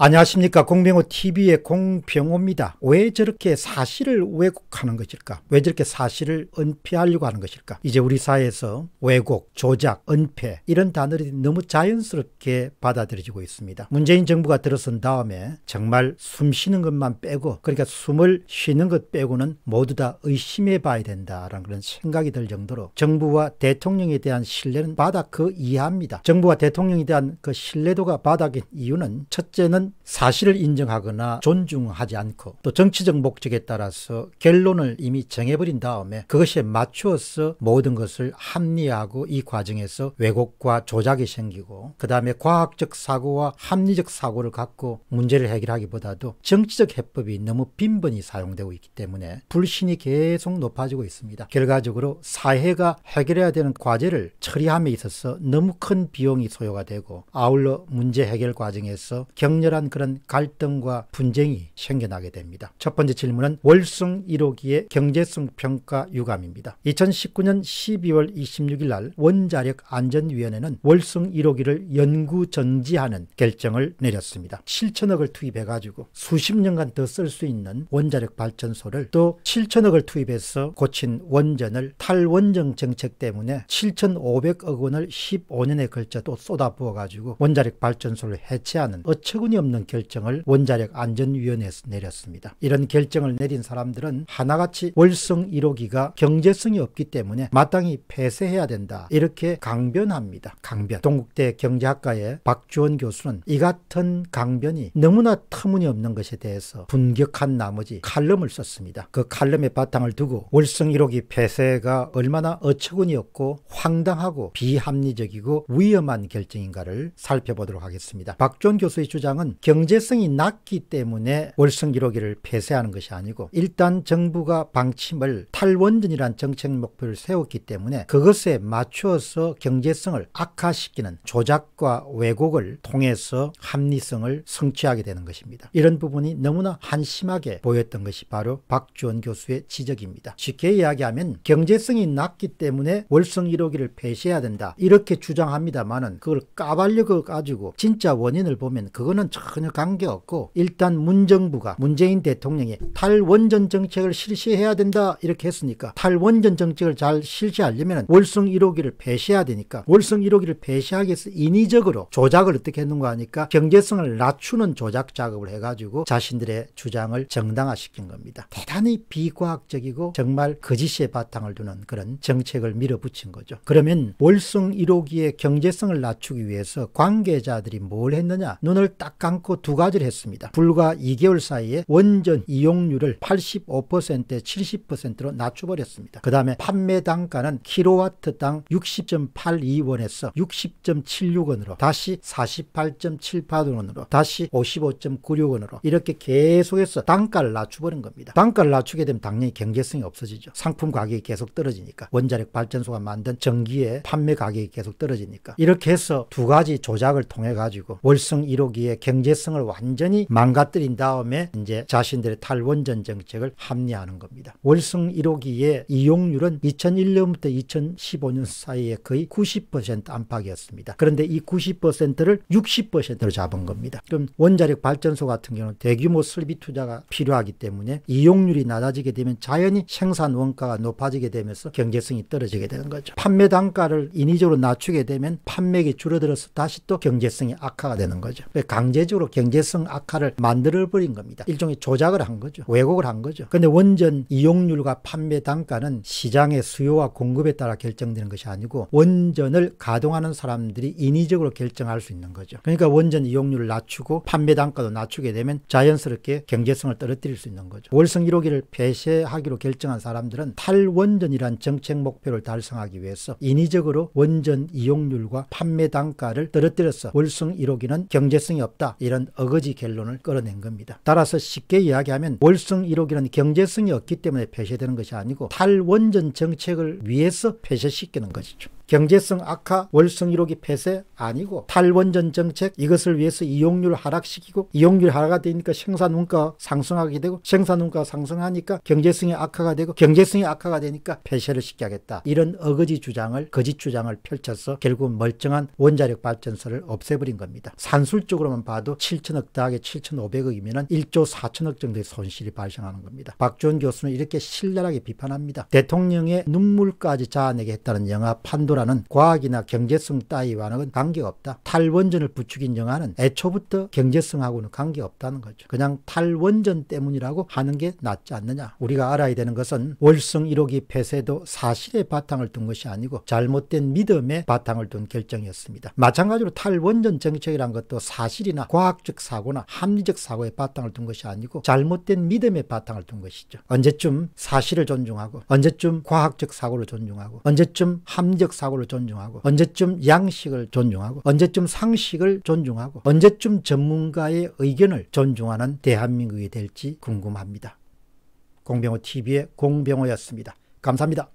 안녕하십니까 공병호TV의 공병호입니다. 왜 저렇게 사실을 왜곡하는 것일까? 왜 저렇게 사실을 은폐하려고 하는 것일까? 이제 우리 사회에서 왜곡, 조작, 은폐 이런 단어들이 너무 자연스럽게 받아들여지고 있습니다. 문재인 정부가 들어선 다음에 정말 숨 쉬는 것만 빼고 그러니까 숨을 쉬는 것 빼고는 모두 다 의심해 봐야 된다라는 그런 생각이 들 정도로 정부와 대통령에 대한 신뢰는 바닥 그 이하입니다. 정부와 대통령에 대한 그 신뢰도가 바닥인 이유는 첫째는 사실을 인정하거나 존중하지 않고 또 정치적 목적에 따라서 결론을 이미 정해버린 다음에 그것에 맞추어서 모든 것을 합리화하고 이 과정에서 왜곡과 조작이 생기고 그 다음에 과학적 사고와 합리적 사고를 갖고 문제를 해결하기보다도 정치적 해법이 너무 빈번히 사용되고 있기 때문에 불신이 계속 높아지고 있습니다. 결과적으로 사회가 해결해야 되는 과제를 처리함에 있어서 너무 큰 비용이 소요가 되고 아울러 문제 해결 과정에서 격렬한 치열한 그런 갈등과 분쟁이 생겨나게 됩니다. 첫 번째 질문은 월성 1호기의 경제성 평가 유감입니다. 2019년 12월 26일 날 원자력 안전위원회는 월성 1호기를 연구 전지하는 결정을 내렸습니다. 7천억을 투입해 가지고 수십 년간 더 쓸 수 있는 원자력 발전소를 또 7천억을 투입해서 고친 원전을 탈원전 정책 때문에 7,500억 원을 15년에 걸쳐 또 쏟아부어 가지고 원자력 발전소를 해체하는 어처구니없는 없는 결정을 원자력 안전위원회에서 내렸습니다. 이런 결정을 내린 사람들은 하나같이 월성 1호기가 경제성이 없기 때문에 마땅히 폐쇄해야 된다. 이렇게 강변합니다. 강변. 동국대 경제학과의 박주원 교수는 이 같은 강변이 너무나 터무니없는 것에 대해서 분격한 나머지 칼럼을 썼습니다. 그 칼럼의 바탕을 두고 월성 1호기 폐쇄가 얼마나 어처구니없고 황당하고 비합리적이고 위험한 결정인가를 살펴보도록 하겠습니다. 박주원 교수의 주장은 경제성이 낮기 때문에 월성기록기를 폐쇄하는 것이 아니고 일단 정부가 방침을 탈원전이란 정책 목표를 세웠기 때문에 그것에 맞추어서 경제성을 악화시키는 조작과 왜곡을 통해서 합리성을 성취하게 되는 것입니다. 이런 부분이 너무나 한심하게 보였던 것이 바로 박주원 교수의 지적입니다. 쉽게 이야기하면 경제성이 낮기 때문에 월성 1호기를 폐쇄해야 된다 이렇게 주장합니다만은 그걸 까발려 가지고 진짜 원인을 보면 그거는 전혀 관계없고 일단 문정부가 문재인 대통령이 탈원전 정책을 실시해야 된다 이렇게 했으니까 탈원전 정책을 잘 실시하려면 월성 1호기를 폐쇄해야 되니까 월성 1호기를 폐쇄하기 위해서 인위적으로 조작을 어떻게 했는가 하니까 경제성을 낮추는 조작 작업을 해가지고 자신들의 주장을 정당화시킨 겁니다. 대단히 비과학적이고 정말 거짓의 바탕을 두는 그런 정책을 밀어붙인 거죠. 그러면 월성 1호기의 경제성을 낮추기 위해서 관계자들이 뭘 했느냐 눈을 딱 않고 두 가지를 했습니다. 불과 2개월 사이에 원전 이용률을 85%에 70%로 낮춰버렸습니다. 그 다음에 판매 단가는 킬로와트당 60.82원에서 60.76원으로 다시 48.78원으로 다시 55.96원으로 이렇게 계속해서 단가를 낮춰버린 겁니다. 단가를 낮추게 되면 당연히 경제성이 없어지죠. 상품 가격이 계속 떨어지니까 원자력 발전소가 만든 전기의 판매 가격이 계속 떨어지니까 이렇게 해서 두 가지 조작을 통해 가지고 월성 1호기의 경 경제성을 완전히 망가뜨린 다음에 이제 자신들의 탈원전 정책을 합리화하는 겁니다. 월성 1호기의 이용률은 2001년부터 2015년 사이에 거의 90% 안팎이었습니다. 그런데 이 90%를 60%로 잡은 겁니다. 그럼 원자력 발전소 같은 경우는 대규모 설비 투자가 필요하기 때문에 이용률이 낮아지게 되면 자연히 생산 원가가 높아지게 되면서 경제성이 떨어지게 되는 거죠. 판매 단가를 인위적으로 낮추게 되면 판매액이 줄어들어서 다시 또 경제성이 악화가 되는 거죠. 그러니까 강제 전체적으로 경제성 악화를 만들어버린 겁니다. 일종의 조작을 한 거죠. 왜곡을 한 거죠. 근데 원전 이용률과 판매 단가는 시장의 수요와 공급에 따라 결정되는 것이 아니고 원전을 가동하는 사람들이 인위적으로 결정할 수 있는 거죠. 그러니까 원전 이용률을 낮추고 판매 단가도 낮추게 되면 자연스럽게 경제성을 떨어뜨릴 수 있는 거죠. 월성 1호기를 폐쇄하기로 결정한 사람들은 탈원전이란 정책 목표를 달성하기 위해서 인위적으로 원전 이용률과 판매 단가를 떨어뜨려서 월성 1호기는 경제성이 없다. 이런 어거지 결론을 끌어낸 겁니다. 따라서 쉽게 이야기하면 월성 1호기는 경제성이 없기 때문에 폐쇄되는 것이 아니고 탈원전 정책을 위해서 폐쇄시키는 것이죠. 경제성 악화, 월성 1호기 폐쇄 아니고 탈원전 정책 이것을 위해서 이용률 하락시키고 이용률 하락이 되니까 생산원가 상승하게 되고 생산원가 상승하니까 경제성이 악화가 되고 경제성이 악화가 되니까 폐쇄를 시켜야겠다. 이런 어거지 주장을 거짓 주장을 펼쳐서 결국 멀쩡한 원자력 발전소를 없애버린 겁니다. 산술적으로만 봐도 7천억 더하게 7,500억이면 1조 4천억 정도의 손실이 발생하는 겁니다. 박주원 교수는 이렇게 신랄하게 비판합니다. 대통령의 눈물까지 자아내게 했다는 영화 판도라 정보라는 과학이나 경제성 따위와는 관계없다. 탈원전을 부추 긴정하는 애초부터 경제성하고는 관계없다는 거죠. 그냥 탈원전 때문이라고 하는 게 낫지 않느냐. 우리가 알아야 되는 것은 월성 1호기 폐쇄도 사실에 바탕을 둔 것이 아니고 잘못된 믿음에 바탕을 둔 결정이었습니다. 마찬가지로 탈원전 정책이란 것도 사실이나 과학적 사고나 합리적 사고에 바탕을 둔 것이 아니고 잘못된 믿음에 바탕을 둔 것이죠. 언제쯤 사실을 존중하고 언제쯤 과학적 사고를 존중하고 언제쯤 합리적 사고 사고를 존중하고 언제쯤 양식을 존중하고 언제쯤 상식을 존중하고 언제쯤 전문가의 의견을 존중하는 대한민국이 될지 궁금합니다. 공병호 TV의 공병호였습니다. 감사합니다.